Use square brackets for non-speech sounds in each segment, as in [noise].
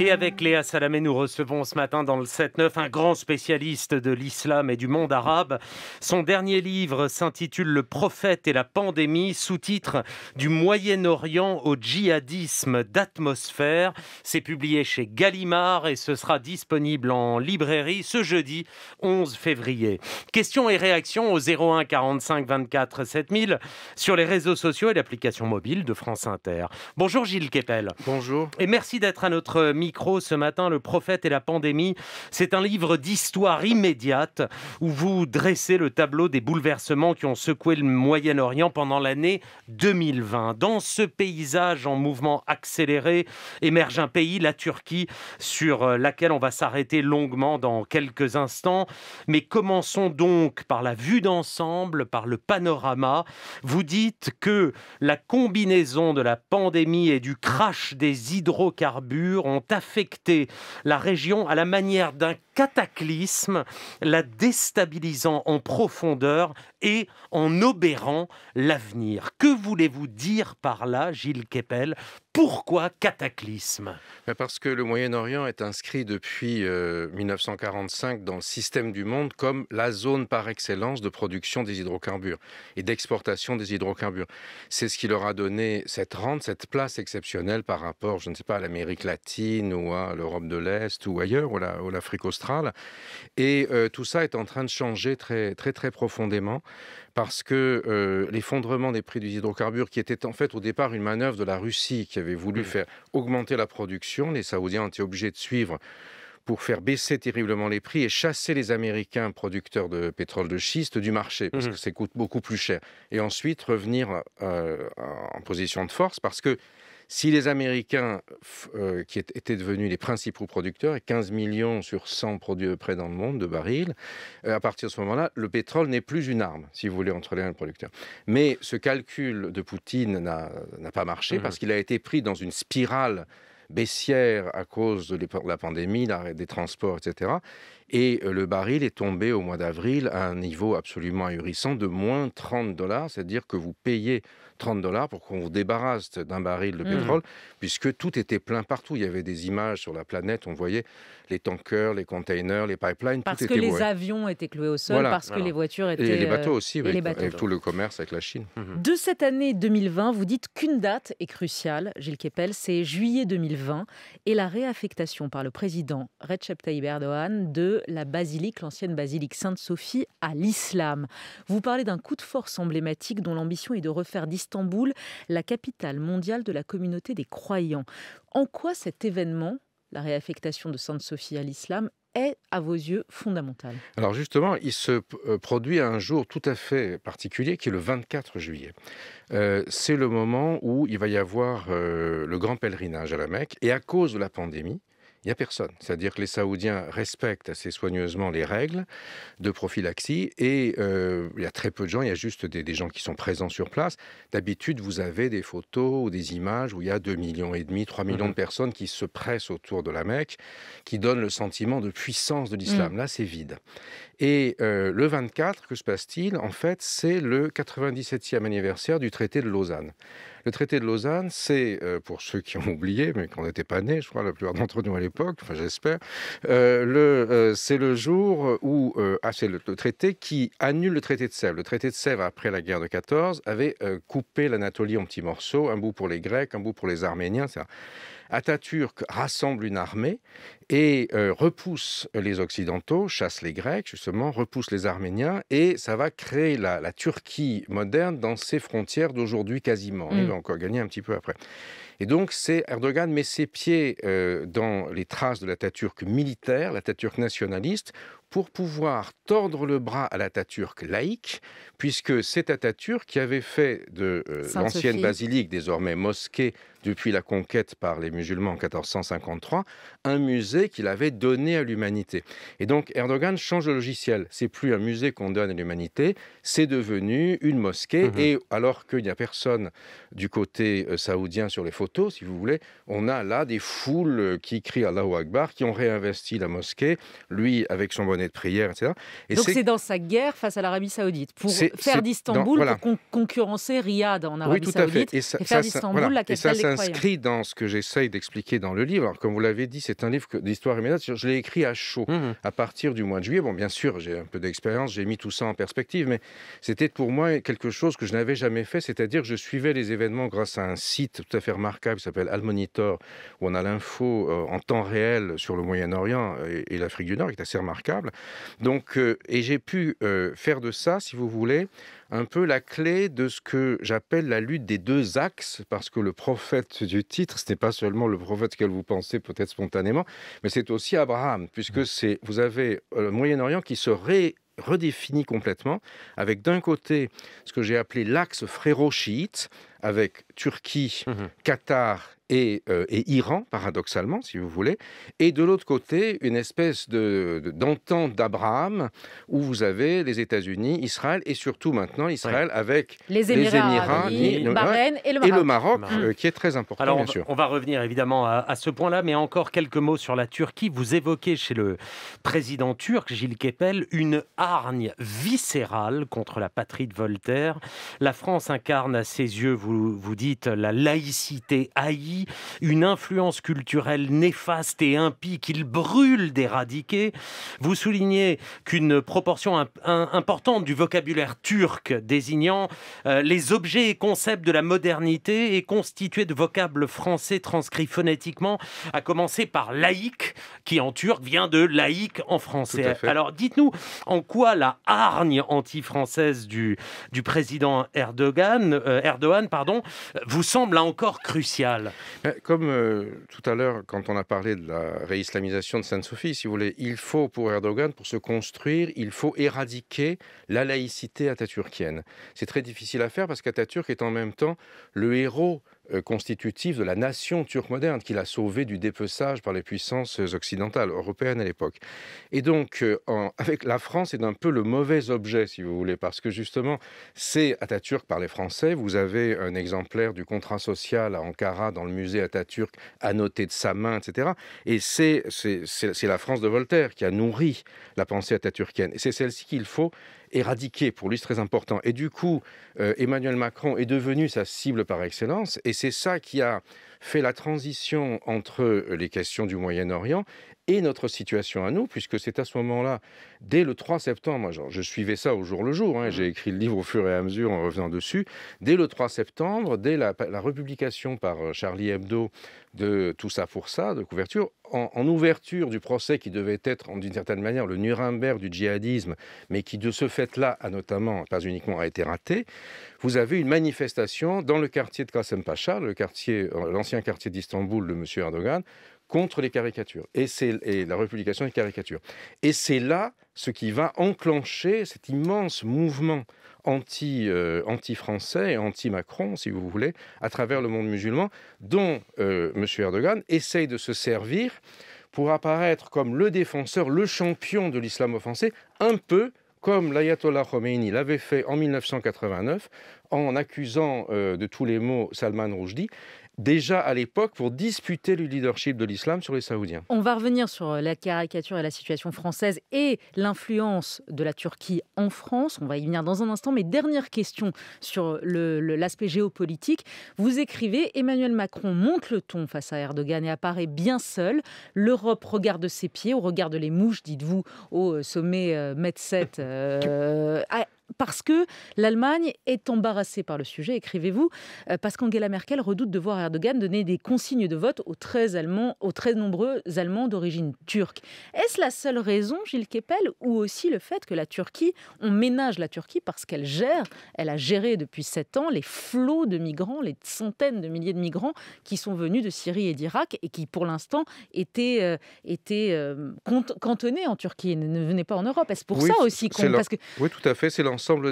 Et avec Léa Salamé, nous recevons ce matin dans le 7-9 un grand spécialiste de l'islam et du monde arabe. Son dernier livre s'intitule Le prophète et la pandémie, sous-titre Du Moyen-Orient au djihadisme d'atmosphère. C'est publié chez Gallimard et ce sera disponible en librairie ce jeudi 11 février. Questions et réactions au 01 45 24 7000 sur les réseaux sociaux et l'application mobile de France Inter. Bonjour Gilles Kepel. Bonjour. Et merci d'être à notre micro ce matin, Le prophète et la pandémie. C'est un livre d'histoire immédiate où vous dressez le tableau des bouleversements qui ont secoué le Moyen-Orient pendant l'année 2020. Dans ce paysage en mouvement accéléré émerge un pays, la Turquie, sur euh, laquelle on va s'arrêter longuement dans quelques instants. Mais commençons donc par la vue d'ensemble, par le panorama. Vous dites que la combinaison de la pandémie et du crash des hydrocarbures ont affecter la région à la manière d'un cataclysme, la déstabilisant en profondeur et en obérant l'avenir. Que voulez-vous dire par là, Gilles Keppel Pourquoi cataclysme ben, Parce que le Moyen-Orient est inscrit depuis 1945 euh, dans le système du monde comme la zone par excellence de production des hydrocarbures et d'exportation des hydrocarbures. C'est ce qui leur a donné cette rente, cette place exceptionnelle par rapport, je ne sais pas, à l'Amérique latine ou à l'Europe de l'Est ou ailleurs, ou à l'Afrique australe. Et euh, tout ça est en train de changer très, très, profondément parce que euh, l'effondrement des prix du hydrocarbures, qui était en fait au départ une manœuvre de la Russie qui avait voulu mm. faire augmenter la production, les Saoudiens ont été obligés de suivre pour faire baisser terriblement les prix et chasser les Américains producteurs de pétrole de schiste du marché, parce mm. que ça coûte beaucoup plus cher. Et ensuite revenir euh, en position de force, parce que si les Américains, euh, qui étaient devenus les principaux producteurs, et 15 millions sur 100 produits près dans le monde de barils, euh, à partir de ce moment-là, le pétrole n'est plus une arme, si vous voulez, entre les producteurs. Mais ce calcul de Poutine n'a pas marché mmh. parce qu'il a été pris dans une spirale baissière à cause de la pandémie, des transports, etc. Et euh, le baril est tombé au mois d'avril à un niveau absolument ahurissant de moins 30 dollars, c'est-à-dire que vous payez 30 dollars pour qu'on vous débarrasse d'un baril de mmh. pétrole, puisque tout était plein partout. Il y avait des images sur la planète, on voyait les tankers, les containers, les pipelines. Parce que les avions étaient cloués au sol, parce que les voitures étaient. Et les bateaux euh, aussi, avec, tout le commerce avec la Chine. Mmh. De cette année 2020, vous dites qu'une date est cruciale, Gilles Kepel, c'est juillet 2020 et la réaffectation par le président Recep Tayyip Erdogan de la basilique, l'ancienne basilique Sainte-Sophie, à l'islam. Vous parlez d'un coup de force emblématique dont l'ambition est de refaire d'Istanbul la capitale mondiale de la communauté des croyants. En quoi cet événement, la réaffectation de Sainte-Sophie à l'islam, est, à vos yeux, fondamental Alors justement, il se euh, produit un jour tout à fait particulier qui est le 24 juillet. Euh, c'est le moment où il va y avoir euh, le grand pèlerinage à la Mecque et à cause de la pandémie, il n'y a personne. C'est-à-dire que les Saoudiens respectent assez soigneusement les règles de prophylaxie et euh, il y a très peu de gens, il y a juste des, gens qui sont présents sur place. D'habitude, vous avez des photos ou des images où il y a 2,5 millions et demi, 3 millions mmh de personnes qui se pressent autour de la Mecque, qui donnent le sentiment de puissance de mmh. l'islam. Là, c'est vide. Et euh, le 24, que se passe-t-il En fait, c'est le 97e anniversaire du traité de Lausanne. Le traité de Lausanne, c'est, euh, pour ceux qui ont oublié, mais qui n'étaient pas nés, je crois, la plupart d'entre nous à l'époque, enfin j'espère, euh, euh, c'est le jour où, ah, c'est le, traité qui annule le traité de Sèvres. Le traité de Sèvres, après la guerre de 14, avait coupé l'Anatolie en petits morceaux, un bout pour les Grecs, un bout pour les Arméniens, Ça, Atatürk rassemble une armée et repousse les Occidentaux, chasse les Grecs, justement, repousse les Arméniens, et ça va créer la, Turquie moderne dans ses frontières d'aujourd'hui quasiment. Il mmh. va encore gagner un petit peu après. Et donc, c'est Erdogan met ses pieds dans les traces de la taturque militaire, la Taturque nationaliste, pour pouvoir tordre le bras à la Taturque laïque, puisque c'est Atatürk qui avait fait de l'ancienne basilique, désormais mosquée depuis la conquête par les musulmans en 1453, un musée qu'il avait donné à l'humanité. Et donc Erdogan change le logiciel. C'est plus un musée qu'on donne à l'humanité, c'est devenu une mosquée. Mhm. Et alors qu'il n'y a personne du côté euh, saoudien sur les photos, si vous voulez, on a là des foules euh, qui crient Allahu Akbar, qui ont réinvesti la mosquée, lui avec son bonnet de prière, etc. donc c'est dans sa guerre face à l'Arabie saoudite, pour faire d'Istanbul, pour concurrencer Riyad en Arabie tout saoudite, à Et, ça, faire d'Istanbul Et ça s'inscrit dans ce que j'essaye d'expliquer dans le livre. comme vous l'avez dit, c'est un livre que, l'histoire et je l'ai écrit à chaud, mmh à partir du mois de juillet. Bon, bien sûr, j'ai un peu d'expérience, j'ai mis tout ça en perspective, mais c'était pour moi quelque chose que je n'avais jamais fait, c'est-à-dire que je suivais les événements grâce à un site tout à fait remarquable qui s'appelle Almonitor, où on a l'info euh, en temps réel sur le Moyen-Orient et, l'Afrique du Nord, qui est assez remarquable. Donc, euh, et j'ai pu euh, faire de ça, si vous voulez, un peu la clé de ce que j'appelle la lutte des deux axes, parce que le prophète du titre, ce n'est pas seulement le prophète que vous pensez peut-être spontanément, mais c'est aussi Abraham, puisque vous avez euh, le Moyen-Orient qui se redéfinit complètement, avec d'un côté ce que j'ai appelé l'axe fréro-chiite, avec Turquie, mmh Qatar euh, et, Iran, paradoxalement, si vous voulez, et de l'autre côté, une espèce d'entente d'Abraham où vous avez les États-Unis, Israël et surtout maintenant Israël avec les Émirats, les le, Bahreïn et le Maroc, euh, qui est très important, Alors, bien on va, sûr. On va revenir évidemment à, à ce point-là, mais encore quelques mots sur la Turquie. Vous évoquez chez le président turc, Gilles Kepel, une hargne viscérale contre la patrie de Voltaire. La France incarne à ses yeux, vous vous, dites, la laïcité haïe, une influence culturelle néfaste et impie qu'il brûle d'éradiquer. Vous soulignez qu'une proportion importante du vocabulaire turc désignant euh, les objets et concepts de la modernité est constituée de vocables français transcrits phonétiquement, à commencer par laïque, qui en turc vient de laïque en français. Alors dites-nous en quoi la hargne anti-française du, du président Erdogan, euh, Erdogan vous semble encore crucial. Comme euh, tout à l'heure, quand on a parlé de la réislamisation de Sainte-Sophie, si vous voulez, il faut pour Erdogan, pour se construire, il faut éradiquer la laïcité atatürkienne. C'est très difficile à faire parce qu'Atatürk est en même temps le héros euh, constitutif de la nation turque moderne qu'il a sauvée du dépeçage par les puissances occidentales, européennes à l'époque. Et donc, euh, [laughs] avec la France est un peu le mauvais objet, si vous voulez, parce que justement, c'est Atatürk par les Français. Vous avez un exemplaire du contrat social à Ankara dans le musée Atatürk, annoté de sa main, etc. Et c'est la France de Voltaire qui a nourri la pensée atatürkienne. Et c'est celle-ci qu'il faut éradiqué, pour lui c'est très important. Et du coup, euh, Emmanuel Macron est devenu sa cible par excellence, et c'est ça qui a fait la transition entre les questions du Moyen-Orient et notre situation à nous, puisque c'est à ce moment-là, dès le 3 septembre, je suivais ça au jour le jour, hein, j'ai mmh. écrit le livre au fur et à mesure en revenant dessus, dès le 3 septembre, dès la, la republication par euh, Charlie Hebdo de Tout ça pour ça, de couverture, en, ouverture du procès qui devait être, d'une certaine manière, le Nuremberg du djihadisme, mais qui de ce fait-là a notamment, pas uniquement, a été raté, vous avez une manifestation dans le quartier de le Pacha, euh, l'ancien quartier, quartier d'Istanbul de M. Erdogan, contre les caricatures. Et c'est la républication des caricatures. Et c'est là ce qui va enclencher cet immense mouvement anti, euh, anti français anti-Macron, si vous voulez, à travers le monde musulman, dont euh, M. Erdogan essaye de se servir pour apparaître comme le défenseur, le champion de l'islam offensé, un peu comme l'ayatollah Khomeini l'avait fait en 1989 en accusant euh, de tous les maux Salman Rushdie déjà à l'époque pour disputer le leadership de l'islam sur les Saoudiens. On va revenir sur euh, la caricature et la situation française et l'influence de la Turquie en France. On va y venir dans un instant. Mais dernière question sur l'aspect géopolitique. Vous écrivez Emmanuel Macron monte le ton face à Erdogan et apparaît bien seul. L'Europe regarde ses pieds, on regarde les mouches, dites-vous, au euh, sommet euh, Med 7 parce que l'Allemagne est embarrassée par le sujet, écrivez-vous, euh, parce qu'Angela Merkel redoute de voir Erdogan donner des consignes de vote aux très, Allemands, aux très nombreux Allemands d'origine turque. Est-ce la seule raison, Gilles Kepel, ou aussi le fait que la Turquie, on ménage la Turquie parce qu'elle gère, elle a géré depuis sept ans les flots de migrants, les centaines de milliers de migrants qui sont venus de Syrie et d'Irak et qui, pour l'instant, étaient, euh, euh, cantonnés en Turquie et ne venaient pas en Europe. Est-ce pour ça aussi qu'on... que... Oui, tout à fait, c'est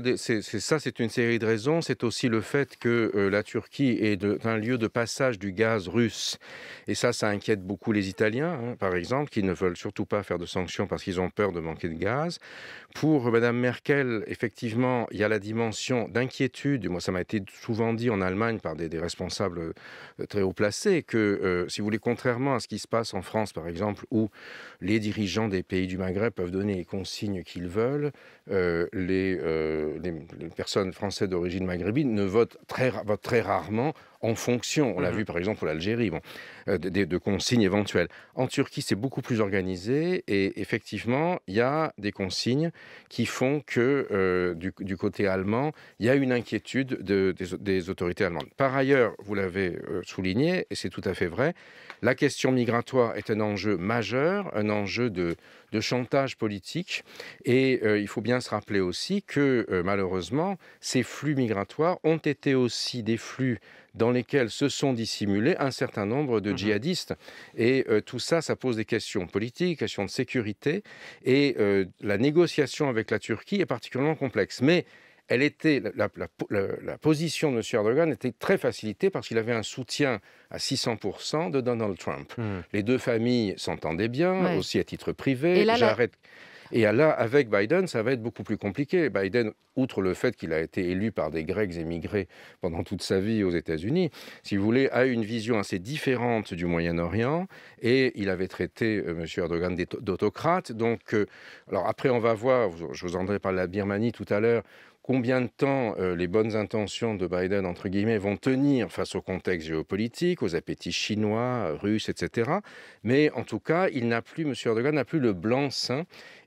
des. C'est, ça, c'est une série de raisons. C'est aussi le fait que euh, la Turquie est un lieu de passage du gaz russe. Et ça, ça inquiète beaucoup les Italiens, hein, par exemple, qui ne veulent surtout pas faire de sanctions parce qu'ils ont peur de manquer de gaz. Pour Mme Merkel, effectivement, il y a la dimension d'inquiétude. Moi, ça m'a été souvent dit en Allemagne par des, responsables euh, très haut placés que, euh, si vous voulez, contrairement à ce qui se passe en France, par exemple, où les dirigeants des pays du Maghreb peuvent donner les consignes qu'ils veulent, euh, les, personnes françaises d'origine maghrébine ne votent très rarement en fonction. On l'a mmh vu par exemple pour l'Algérie, bon, euh, de, consignes éventuelles. En Turquie, c'est beaucoup plus organisé et effectivement, il y a des consignes qui font que euh, du, côté allemand, il y a une inquiétude des, autorités allemandes. Par ailleurs, vous l'avez euh, souligné et c'est tout à fait vrai, la question migratoire est un enjeu majeur, un enjeu de, chantage politique et il faut bien se rappeler aussi que malheureusement, ces flux migratoires ont été aussi des flux dans lesquels se sont dissimulés un certain nombre de mhm. djihadistes. Et euh, tout ça, ça pose des questions politiques, questions de sécurité, et euh, la négociation avec la Turquie est particulièrement complexe. Mais elle était, la, position de M. Erdogan était très facilitée parce qu'il avait un soutien à 600% de Donald Trump. Hmm. Les deux familles s'entendaient bien, aussi à titre privé. Et et là, avec Biden, ça va être beaucoup plus compliqué. Biden, outre le fait qu'il a été élu par des Grecs émigrés pendant toute sa vie aux États-Unis, si vous voulez, a une vision assez différente du Moyen-Orient. Et il avait traité euh, M. Erdogan d'autocrate. Donc, euh, alors après, on va voir, je vous en dirai par la Birmanie tout à l'heure, combien de temps euh, les bonnes intentions de Biden, entre guillemets, vont tenir face au contexte géopolitique, aux appétits chinois, russes, etc. Mais en tout cas, il n'a plus, M. Erdogan n'a plus le blanc-seing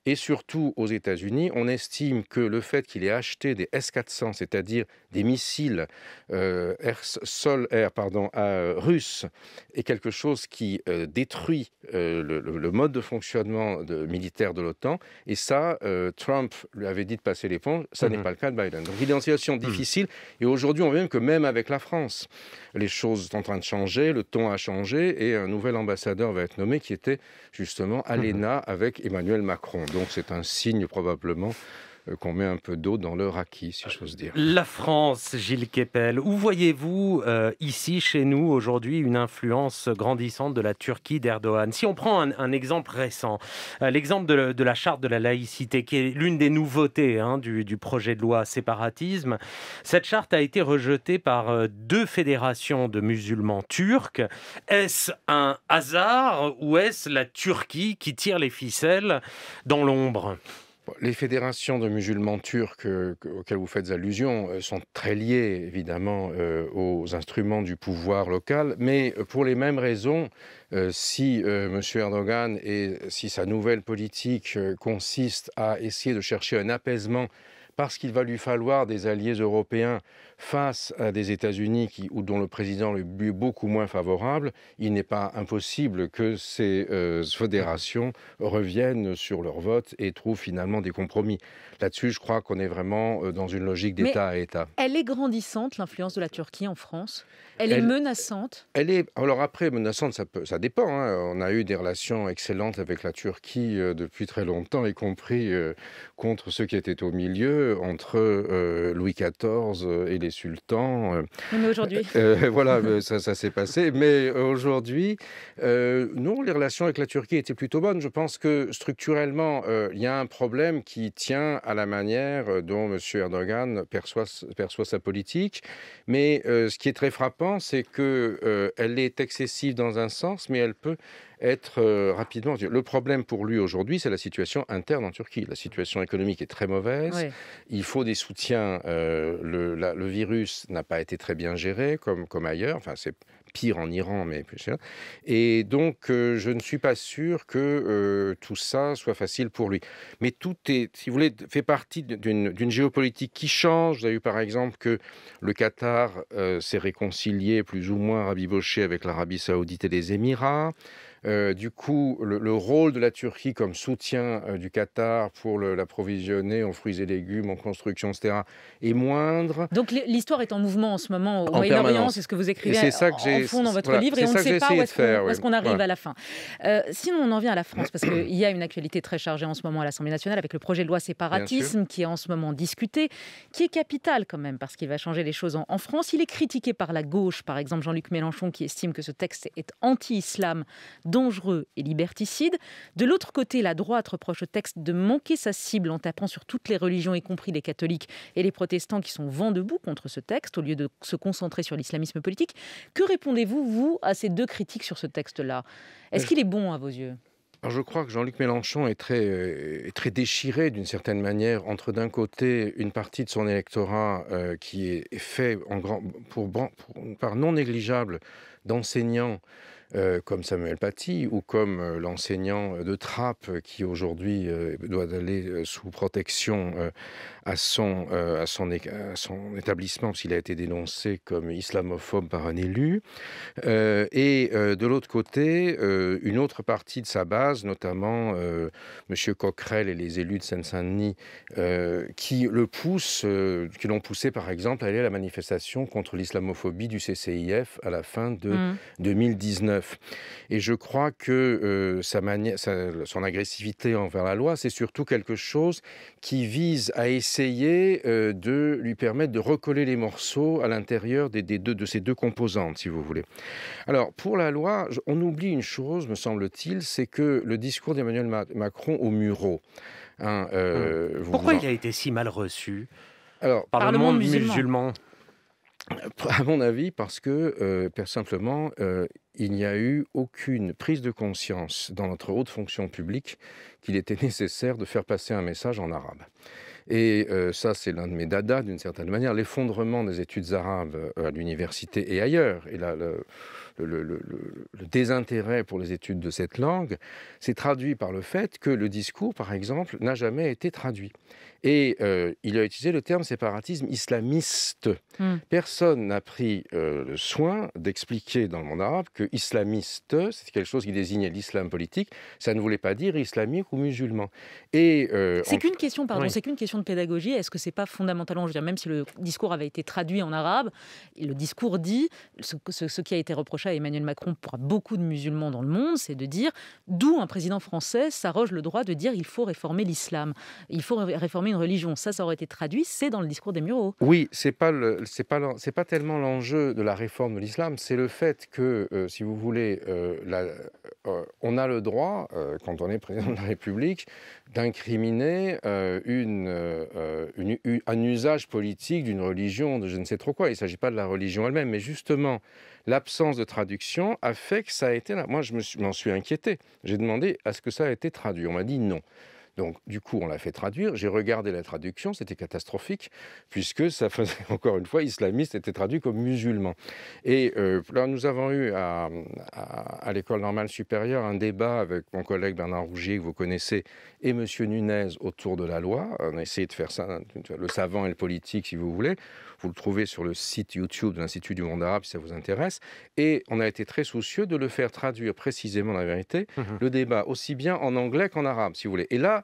et surtout, aux États-Unis, on estime que le fait qu'il ait acheté des S-400, c'est-à-dire des missiles euh, sol-air euh, russes, est quelque chose qui euh, détruit le, mode de fonctionnement militaire de l'OTAN. Et ça, Trump lui avait dit de passer l'éponge. Ça n'est mmh pas le cas de Biden. Donc, une situation mmh. difficile. Et aujourd'hui, on voit même que même avec la France, les choses sont en train de changer, le ton a changé, et un nouvel ambassadeur va être nommé qui était justement Alena mmh avec Emmanuel Macron donc c'est un signe probablement euh, qu'on met un peu d'eau dans leur acquis, si j'ose dire. La France, Gilles Kepel, où voyez-vous euh, ici, chez nous, aujourd'hui, une influence grandissante de la Turquie d'Erdogan Si on prend un, exemple récent, euh, l'exemple de, la charte de la laïcité, qui est l'une des nouveautés hein, du, projet de loi séparatisme, cette charte a été rejetée par deux fédérations de musulmans turcs. Est-ce un hasard ou est-ce la Turquie qui tire les ficelles dans l'ombre les fédérations de musulmans turcs euh, auxquelles vous faites allusion euh, sont très liées évidemment euh, aux instruments du pouvoir local, mais pour les mêmes raisons, si M. Erdogan et si sa nouvelle politique consiste à essayer de chercher un apaisement parce qu'il va lui falloir des alliés européens face à des États-Unis dont le président est beaucoup moins favorable, il n'est pas impossible que ces euh, fédérations reviennent sur leur vote et trouvent finalement des compromis. Là-dessus, je crois qu'on est vraiment euh, dans une logique d'État à État. Elle est grandissante, l'influence de la Turquie en France. Elle, est menaçante. Elle est, alors après, menaçante, ça, ça dépend. Hein. On a eu des relations excellentes avec la Turquie euh, depuis très longtemps, y compris contre ceux qui étaient au milieu, entre Louis XIV et les sultan euh, Mais aujourd'hui. [laughs] Euh, euh, voilà, euh, ça, s'est passé. Mais aujourd'hui, nous, les relations avec la Turquie étaient plutôt bonnes. Je pense que structurellement, il y a un problème qui tient à la manière dont M. Erdogan perçoit, perçoit sa politique. Mais ce qui est très frappant, c'est qu'elle est excessive dans un sens, mais elle peut être euh, rapidement. Le problème pour lui aujourd'hui, c'est la situation interne en Turquie. La situation économique est très mauvaise. Il faut des soutiens. Euh, le, virus n'a pas été très bien géré, comme, comme ailleurs. Enfin, c'est pire en Iran, mais plus Et donc, euh, je ne suis pas sûr que tout ça soit facile pour lui. Mais tout est, si vous voulez, fait partie d'une géopolitique qui change. Vous avez eu par exemple que le Qatar s'est réconcilié plus ou moins rabiboché avec l'Arabie saoudite et les Émirats. Euh, du coup, le, rôle de la Turquie comme soutien euh, du Qatar pour l'approvisionner en fruits et légumes, en construction, etc., est moindre. Donc l'histoire est en mouvement en ce moment au Moyen-Orient, c'est ce que vous écrivez en fond dans votre livre, et on ne sait pas où est-ce qu'on arrive à la fin. Euh, sinon, on en vient à la France, parce qu'il y a une actualité très chargée en ce moment à l'Assemblée nationale avec le projet de loi séparatisme qui est en ce moment discuté, qui est capital quand même, parce qu'il va changer les choses en France. Il est critiqué par la gauche, par exemple Jean-Luc Mélenchon, qui estime que ce texte est anti-islam dangereux et liberticide. De l'autre côté, la droite reproche au texte de manquer sa cible en tapant sur toutes les religions, y compris les catholiques et les protestants qui sont vent debout contre ce texte, au lieu de se concentrer sur l'islamisme politique. Que répondez-vous, vous, à ces deux critiques sur ce texte-là Est-ce euh, qu'il est bon à vos yeux alors je crois que Jean-Luc Mélenchon est très, euh, très déchiré d'une certaine manière entre d'un côté une partie de son électorat euh, qui est fait en grand, pour, par non négligeable d'enseignants euh, comme Samuel Paty ou comme euh, l'enseignant de Trappe qui aujourd'hui euh, doit aller sous protection à, son, à, son, établissement s'il a été dénoncé comme islamophobe par un élu. et de l'autre côté, une autre partie de sa base, notamment M. Coquerel et les élus de Seine-Saint-Denis, qui le poussent, qui l'ont poussé par exemple à aller à la manifestation contre l'islamophobie du CCIF à la fin de 2019. Mmh. Et je crois que euh, sa son agressivité envers la loi, c'est surtout quelque chose qui vise à essayer euh, de lui permettre de recoller les morceaux à l'intérieur des, deux, de ces deux composantes, si vous voulez. Alors, pour la loi, on oublie une chose, me semble-t-il, c'est que le discours d'Emmanuel Macron au Muro. Hein, euh, hum. Pourquoi il a été si mal reçu Alors, par, le, monde, musulman à mon avis, parce que, euh, simplement, euh, il n'y a eu aucune prise de conscience dans notre haute fonction publique qu'il était nécessaire de faire passer un message en arabe. Et euh, ça, c'est l'un de mes dadas, d'une certaine manière, l'effondrement des études arabes euh, à l'université et ailleurs, le, désintérêt pour les études de cette langue s'est traduit par le fait que le discours, par exemple, n'a jamais été traduit. Et euh, il a utilisé le terme séparatisme islamiste. Hmm. Personne n'a pris euh, le soin d'expliquer dans le monde arabe que islamiste, c'est quelque chose qui désignait l'islam politique, ça ne voulait pas dire islamique ou musulman. Et euh, c'est qu'une question, pardon, c'est qu'une question de pédagogie. Est-ce que c'est pas fondamentalement, je veux dire, même si le discours avait été traduit en arabe, le discours dit ce qui a été reproché Emmanuel Macron pour beaucoup de musulmans dans le monde, c'est de dire d'où un président français s'arroge le droit de dire il faut réformer l'islam, il faut réformer une religion. Ça, ça aurait été traduit, c'est dans le discours des Mureaux. Oui, c'est pas c'est pas, c'est pas tellement l'enjeu de la réforme de l'islam, c'est le fait que, euh, si vous voulez, euh, euh, on a le droit, quand on est président de la République, d'incriminer un usage politique d'une religion, de je ne sais trop quoi. Il ne s'agit pas de la religion elle-même, mais justement l'absence de traduction a fait que ça a été là. Moi, je m'en suis, inquiété. J'ai demandé à ce que ça a été traduit. On m'a dit non. Donc, du coup, on l'a fait traduire. J'ai regardé la traduction, c'était catastrophique, puisque ça faisait, [laughs] encore une fois, islamiste était traduit comme musulman. Et euh, là, nous avons eu à, l'école normale supérieure un débat avec mon collègue Bernard Rougier, que vous connaissez, et M. Nunez autour de la loi. On a essayé de faire ça, le savant et le politique, si vous voulez. Vous le trouvez sur le site YouTube de l'Institut du monde arabe, si ça vous intéresse. Et on a été très soucieux de le faire traduire précisément la vérité, mmh le débat, aussi bien en anglais qu'en arabe, si vous voulez. Et là,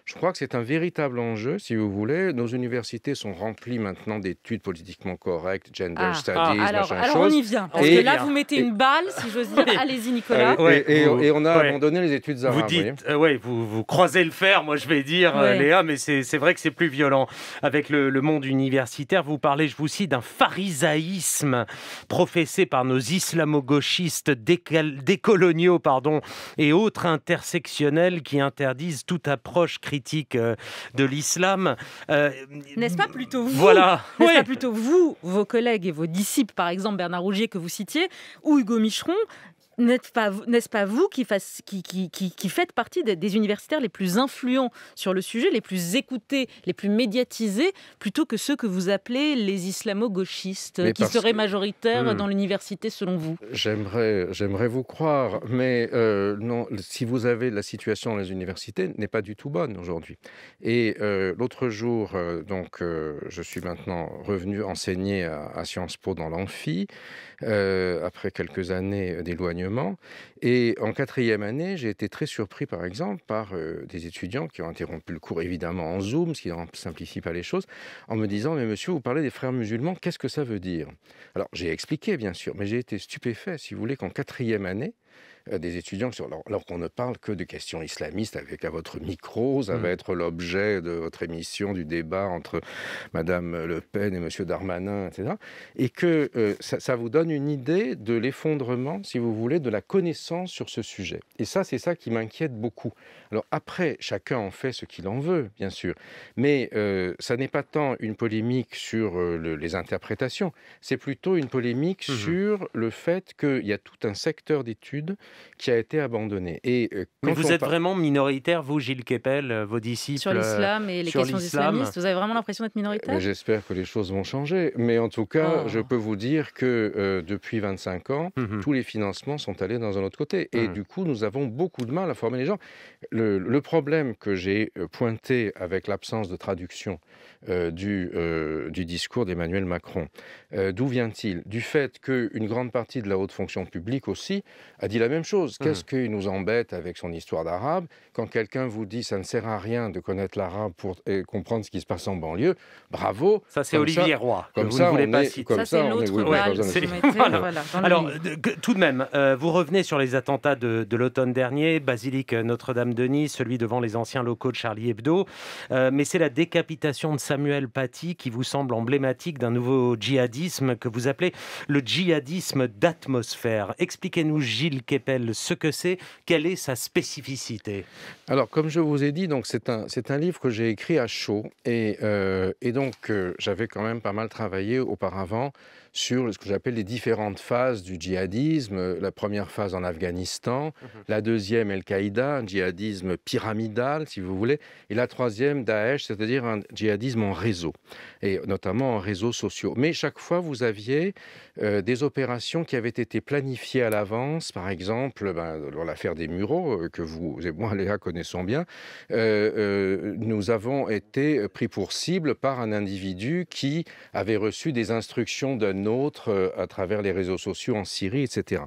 Je crois que c'est un véritable enjeu, si vous voulez. Nos universités sont remplies maintenant d'études politiquement correctes, gender ah. studies, ah, alors, alors on y vient. Parce et, que là, vous mettez une balle, si j'ose dire. Allez-y, Nicolas. Euh, et, on a abandonné les études arabes. Vous dites, euh, ouais, vous, vous, croisez le fer, moi je vais dire, euh, Léa, mais c'est vrai que c'est plus violent. Avec le, monde universitaire, vous parlez, je vous cite, d'un pharisaïsme professé par nos islamo-gauchistes décoloniaux pardon, et autres intersectionnels qui interdisent toute approche critique euh, de l'islam. Euh, n'est-ce pas plutôt vous Voilà. [laughs] oui. plutôt vous, vos collègues et vos disciples, par exemple Bernard Rougier que vous citiez, ou Hugo Micheron, n'est-ce pas, vous qui, faites partie des, universitaires les plus influents sur le sujet, les plus écoutés, les plus médiatisés, plutôt que ceux que vous appelez les islamo-gauchistes, qui seraient majoritaires hmm. dans l'université selon vous J'aimerais vous croire, mais euh, non, si vous avez la situation dans les universités, n'est pas du tout bonne aujourd'hui. Et euh, l'autre jour, euh, donc, je suis maintenant revenu enseigner à, à Sciences Po dans l'amphi, après quelques années d'éloignement et en quatrième année, j'ai été très surpris, par exemple, par euh, des étudiants qui ont interrompu le cours, évidemment, en Zoom, ce qui ne simplifie pas les choses, en me disant, mais monsieur, vous parlez des frères musulmans, qu'est-ce que ça veut dire Alors, j'ai expliqué, bien sûr, mais j'ai été stupéfait, si vous voulez, qu'en quatrième année, euh, des étudiants, alors, qu'on ne parle que de questions islamistes avec à votre micro, ça mm. va être l'objet de votre émission, du débat entre Madame Le Pen et Monsieur Darmanin, etc. Et que euh, ça, vous donne une idée de l'effondrement, si vous voulez, de la connaissance sur ce sujet. Et ça, c'est ça qui m'inquiète beaucoup. Alors après, chacun en fait ce qu'il en veut, bien sûr. Mais euh, ça n'est pas tant une polémique sur les interprétations, c'est plutôt une polémique mm-hmm. sur le fait qu'il y a tout un secteur d'études qui a été abandonné. Et, euh, vous êtes vraiment minoritaire, vous, Gilles Kepel, euh, vos disciples Sur l'islam et les questions islamistes, vous avez vraiment l'impression d'être minoritaire euh, J'espère que les choses vont changer. Mais en tout cas, oh. je peux vous dire que depuis 25 ans, mhm. tous les financements sont allés dans un autre côté. Et mhm. du coup, nous avons beaucoup de mal à former les gens. Le, problème que j'ai pointé avec l'absence de traduction du, du discours d'Emmanuel Macron, d'où vient-il Du fait qu'une grande partie de la haute fonction publique aussi a dit la même chose. Mmh. Qu'est-ce qui nous embête avec son histoire d'arabe Quand quelqu'un vous dit ça ne sert à rien de connaître l'arabe pour comprendre ce qui se passe en banlieue, bravo. Ça, c'est Olivier Roy. Comme vous ça, ne voulez on pas est, Comme ça, c'est l'autre Alors, tout de même, euh, vous revenez sur les attentats de, l'automne dernier, basilique Notre-Dame de Nice, celui devant les anciens locaux de Charlie Hebdo. Euh, mais c'est la décapitation de Samuel Paty qui vous semble emblématique d'un nouveau djihadisme que vous appelez le djihadisme d'atmosphère. Expliquez-nous, Gilles Kepel ce que c'est, quelle est sa spécificité Alors, comme je vous ai dit, c'est un, livre que j'ai écrit à chaud. Et, euh, et donc, euh, j'avais quand même pas mal travaillé auparavant sur ce que j'appelle les différentes phases du djihadisme. La première phase en Afghanistan, mhm. la deuxième Al-Qaïda, un djihadisme pyramidal, si vous voulez, et la troisième Daesh, c'est-à-dire un djihadisme en réseau, et notamment en réseaux sociaux. Mais chaque fois, vous aviez euh, des opérations qui avaient été planifiées à l'avance, par exemple, ben, dans l'affaire des Mureaux, euh, que vous et moi, Léa, connaissons bien, euh, nous avons été pris pour cible par un individu qui avait reçu des instructions d'un euh, à travers les réseaux sociaux en Syrie, etc.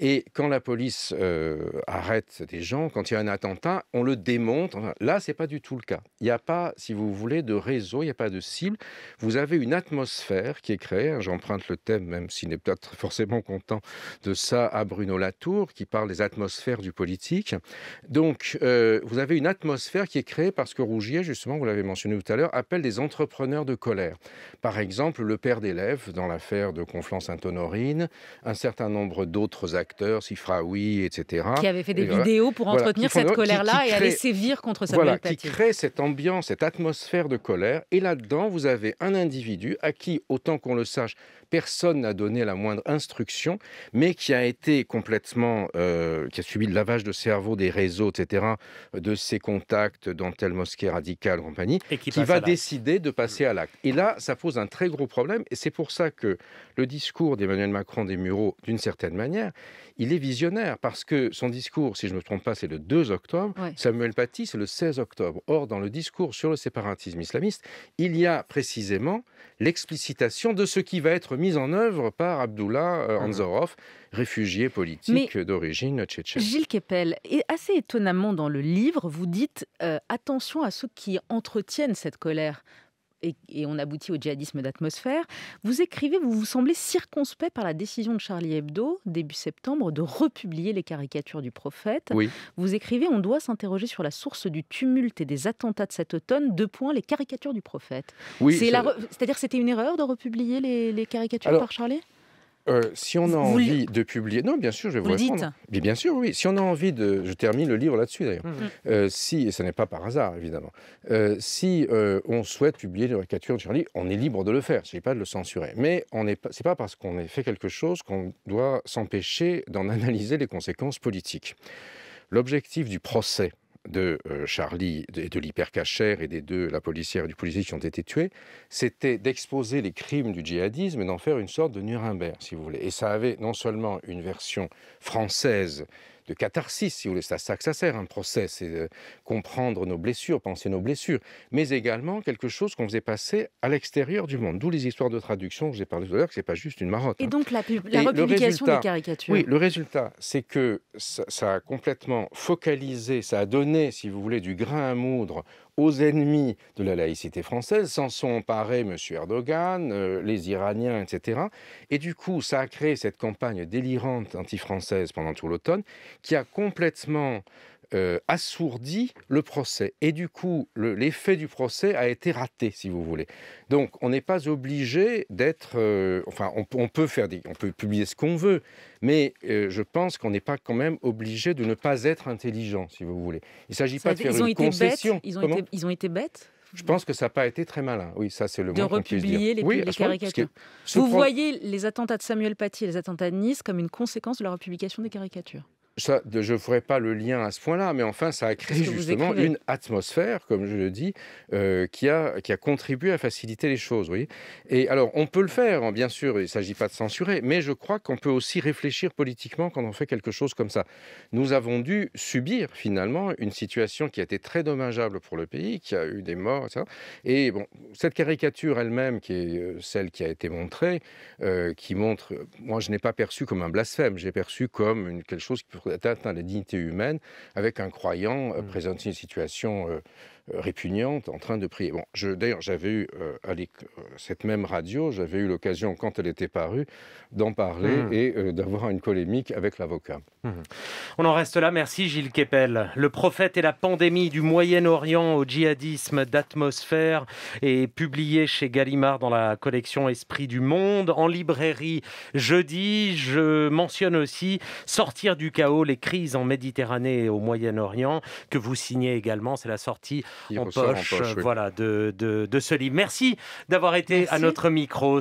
Et quand la police euh, arrête des gens, quand il y a un attentat, on le démonte. là, c'est pas du tout le cas. Il n'y a pas, si vous voulez, de réseau, il n'y a pas de cible. Vous avez une atmosphère qui est créée. Hein. J'emprunte le thème, même s'il n'est peut-être forcément content de ça, à Bruno Latour, qui parle des atmosphères du politique. Donc, euh, vous avez une atmosphère qui est créée parce que Rougier, justement, vous l'avez mentionné tout à l'heure, appelle des entrepreneurs de colère. Par exemple, le père d'élèves dans l'affaire de Conflans-Sainte-Honorine, un certain nombre d'autres acteurs acteurs, Sifraoui, etc. Qui avait fait des vidéos pour entretenir cette colère-là et aller sévir contre sa voilà, Qui crée cette ambiance, cette atmosphère de colère. Et là-dedans, vous avez un individu à qui, autant qu'on le sache, personne n'a donné la moindre instruction, mais qui a été complètement, euh, qui a subi le lavage de cerveau des réseaux, etc., de ses contacts dans telle mosquée radicale, compagnie, qui, qui va décider de passer à l'acte. Et là, ça pose un très gros problème, et c'est pour ça que le discours d'Emmanuel Macron des Mureaux, d'une certaine manière, il est visionnaire parce que son discours, si je ne me trompe pas, c'est le 2 octobre. Samuel Paty, c'est le 16 octobre. Or, dans le discours sur le séparatisme islamiste, il y a précisément l'explicitation de ce qui va être mis en œuvre par Abdullah euh, Anzorov, réfugié politique d'origine tchétchène. Gilles Kepel, et assez étonnamment dans le livre, vous dites euh, attention à ceux qui entretiennent cette colère et, on aboutit au djihadisme d'atmosphère. Vous écrivez, vous vous semblez circonspect par la décision de Charlie Hebdo, début septembre, de republier les caricatures du prophète. Vous écrivez, on doit s'interroger sur la source du tumulte et des attentats de cet automne, deux points, les caricatures du prophète. Oui, C'est-à-dire que c'était une erreur de republier les, caricatures par Charlie euh, si on a envie de publier, non, bien sûr, je vais vous, répondre. bien sûr, oui. Si on a envie de, je termine le livre là-dessus d'ailleurs. Mm-hmm. Euh, si, et ce n'est pas par hasard évidemment. Euh, si on souhaite publier une caricature de Charlie, on est libre de le faire. C'est pas de le censurer. Mais on n'est c'est pas parce qu'on a fait quelque chose qu'on doit s'empêcher d'en [laughs] analyser les conséquences politiques. L'objectif du procès de euh, Charlie et de l'hypercachère et des deux, la policière et du policier qui ont été tués, c'était d'exposer les crimes du djihadisme et d'en faire une sorte de Nuremberg, si vous voulez. Et ça avait non seulement une version française de catharsis, si vous voulez. C'est ça que ça sert, un procès, c'est comprendre nos blessures, penser nos blessures, mais également quelque chose qu'on faisait passer à l'extérieur du monde. D'où les histoires de traduction, je vous parlé tout à l'heure, que ce n'est pas juste une marotte. Et hein. donc la, la republication des caricatures. Oui, le résultat, c'est que ça a complètement focalisé, ça a donné, si vous voulez, du grain à moudre aux ennemis de la laïcité française, s'en sont emparés M. Erdogan, euh, les Iraniens, etc. Et du coup, ça a créé cette campagne délirante anti-française pendant tout l'automne qui a complètement euh, assourdi le procès. Et du coup, l'effet du procès a été raté, si vous voulez. Donc, on n'est pas obligé d'être. Euh, enfin, on, peut faire des, on peut publier ce qu'on veut, mais euh, je pense qu'on n'est pas quand même obligé de ne pas être intelligent, si vous voulez. Il ne s'agit pas de faire une concession. Ils ont, été, bêtes je pense que ça n'a pas été très malin. Oui, ça, c'est le mot qu'on les caricatures. Vous voyez les attentats de Samuel Paty et les attentats de Nice comme une conséquence de la republication des caricatures je ne ferai pas le lien à ce point-là, mais enfin, ça a créé justement une atmosphère, comme je le dis, euh, qui, a, qui a contribué à faciliter les choses. voyez et alors, on peut le faire, hein, bien sûr, il ne s'agit pas de censurer, mais je crois qu'on peut aussi réfléchir politiquement quand on fait quelque chose comme ça. Nous avons dû subir, finalement, une situation qui a été très dommageable pour le pays, qui a eu des morts, etc. Et bon, cette caricature elle-même, qui est euh, celle qui a été montrée, euh, qui montre, moi, je n'ai pas perçu comme un blasphème, j'ai perçu comme une, quelque chose qui peut d'atteinte à la dignité humaine avec un croyant euh, mmh. présenter une situation euh, euh, répugnante en train de prier. Bon, D'ailleurs, j'avais eu, euh, euh, cette même radio, j'avais eu l'occasion, quand elle était parue, d'en parler mmh. et d'avoir une polémique avec l'avocat. Mmh. On en reste là, merci Gilles Kepel. Le prophète et la pandémie du Moyen-Orient au djihadisme d'atmosphère est publié chez Gallimard dans la collection Esprit du Monde, en librairie jeudi. Je mentionne aussi Sortir du chaos, les crises en Méditerranée et au Moyen-Orient, que vous signez également. C'est la sortie en poche, voilà, de, ce livre. Merci d'avoir été à notre micro.